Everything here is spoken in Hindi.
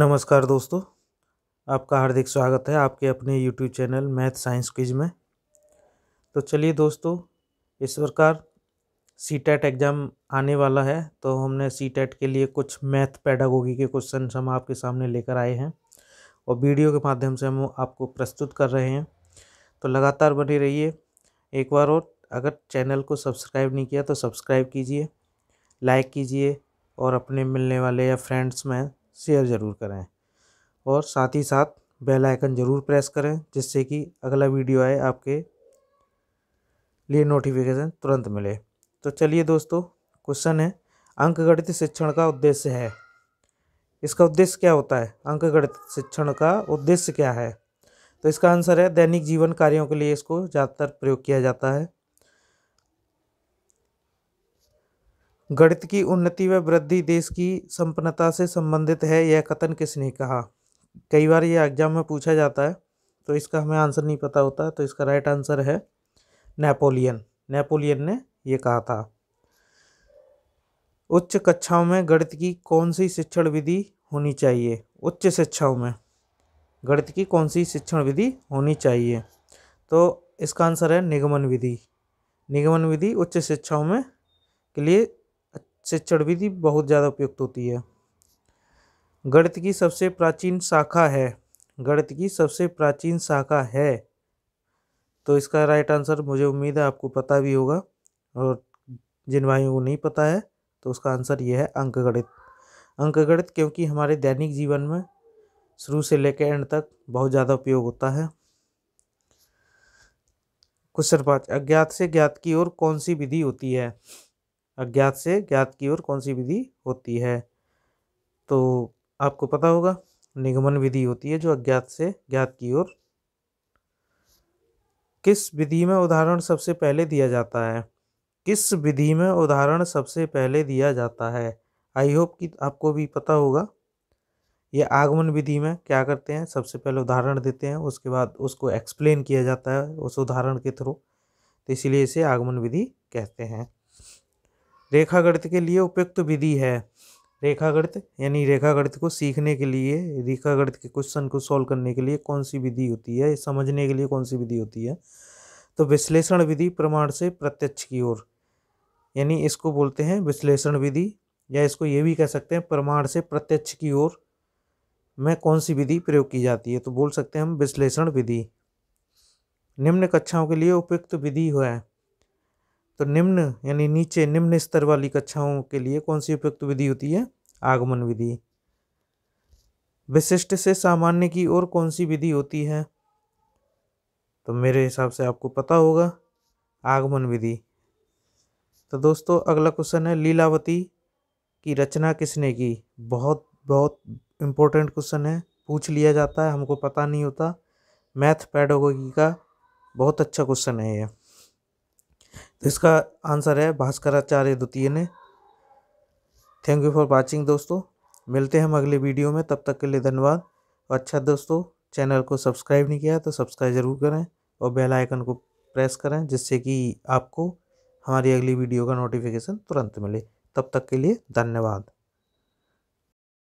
नमस्कार दोस्तों आपका हार्दिक स्वागत है आपके अपने YouTube channel math science quiz में तो चलिए दोस्तों इस प्रकार सी टैट एग्ज़ाम आने वाला है तो हमने सी टेट के लिए कुछ मैथ पैडागोगी के क्वेश्चन हम आपके सामने लेकर आए हैं और वीडियो के माध्यम से हम आपको प्रस्तुत कर रहे हैं तो लगातार बने रहिए एक बार और अगर चैनल को सब्सक्राइब नहीं किया तो सब्सक्राइब कीजिए लाइक कीजिए और अपने मिलने वाले या फ्रेंड्स में शेयर ज़रूर करें और साथ ही साथ बेल आइकन ज़रूर प्रेस करें जिससे कि अगला वीडियो आए आपके लिए नोटिफिकेशन तुरंत मिले तो चलिए दोस्तों क्वेश्चन है अंकगणित शिक्षण का उद्देश्य है इसका उद्देश्य क्या होता है अंकगणित शिक्षण का उद्देश्य क्या है तो इसका आंसर है दैनिक जीवन कार्यों के लिए इसको ज़्यादातर प्रयोग किया जाता है गणित की उन्नति व वृद्धि देश की संपन्नता से संबंधित है यह कथन किसने कहा कई बार ये एग्जाम में पूछा जाता है तो इसका हमें आंसर नहीं पता होता तो इसका राइट आंसर है नेपोलियन नेपोलियन ने ये कहा था उच्च कक्षाओं में गणित की कौन सी शिक्षण विधि होनी चाहिए उच्च शिक्षाओं में गणित की कौन सी शिक्षण विधि होनी चाहिए तो इसका आंसर है निगमन विधि निगमन विधि उच्च शिक्षाओं में के लिए शिक्षण विधि बहुत ज़्यादा उपयुक्त होती है गणित की सबसे प्राचीन शाखा है गणित की सबसे प्राचीन शाखा है तो इसका राइट आंसर मुझे उम्मीद है आपको पता भी होगा और जिन भाइयों को नहीं पता है तो उसका आंसर यह है अंकगणित अंकगणित क्योंकि हमारे दैनिक जीवन में शुरू से लेकर एंड तक बहुत ज़्यादा उपयोग होता है क्वेश्चन पाँच अज्ञात से ज्ञात की ओर कौन सी विधि होती है अज्ञात से ज्ञात की ओर कौन सी विधि होती है तो आपको पता होगा निगमन विधि होती है जो अज्ञात से ज्ञात की ओर किस विधि में उदाहरण सबसे पहले दिया जाता है किस विधि में उदाहरण सबसे पहले दिया जाता है आई होप कि आपको भी पता होगा ये आगमन विधि में क्या करते हैं सबसे पहले उदाहरण देते हैं उसके बाद उसको एक्सप्लेन किया जाता है उस उदाहरण के थ्रू तो इसीलिए इसे आगमन विधि कहते हैं रेखागणित के लिए उपयुक्त विधि है रेखागणित यानी रेखागणित को सीखने के लिए रेखागणित के क्वेश्चन को सॉल्व करने के लिए कौन सी विधि होती है समझने के लिए कौन सी विधि होती है तो विश्लेषण विधि प्रमाण से प्रत्यक्ष की ओर यानी इसको बोलते हैं विश्लेषण विधि या इसको ये भी कह सकते हैं प्रमाण से प्रत्यक्ष की ओर में कौन सी विधि प्रयोग की जाती है तो बोल सकते हैं हम विश्लेषण विधि निम्न कक्षाओं के लिए उपयुक्त विधि है तो निम्न यानी नीचे निम्न स्तर वाली कक्षाओं के लिए कौन सी उपयुक्त विधि होती है आगमन विधि विशिष्ट से सामान्य की ओर कौन सी विधि होती है तो मेरे हिसाब से आपको पता होगा आगमन विधि तो दोस्तों अगला क्वेश्चन है लीलावती की रचना किसने की बहुत बहुत इम्पोर्टेंट क्वेश्चन है पूछ लिया जाता है हमको पता नहीं होता मैथ पैडोगी का बहुत अच्छा क्वेश्चन है यह तो इसका आंसर है भास्कराचार्य द्वितीय ने थैंक यू फॉर वॉचिंग दोस्तों मिलते हैं हम अगले वीडियो में तब तक के लिए धन्यवाद और अच्छा दोस्तों चैनल को सब्सक्राइब नहीं किया तो सब्सक्राइब ज़रूर करें और बेल आइकन को प्रेस करें जिससे कि आपको हमारी अगली वीडियो का नोटिफिकेशन तुरंत मिले तब तक के लिए धन्यवाद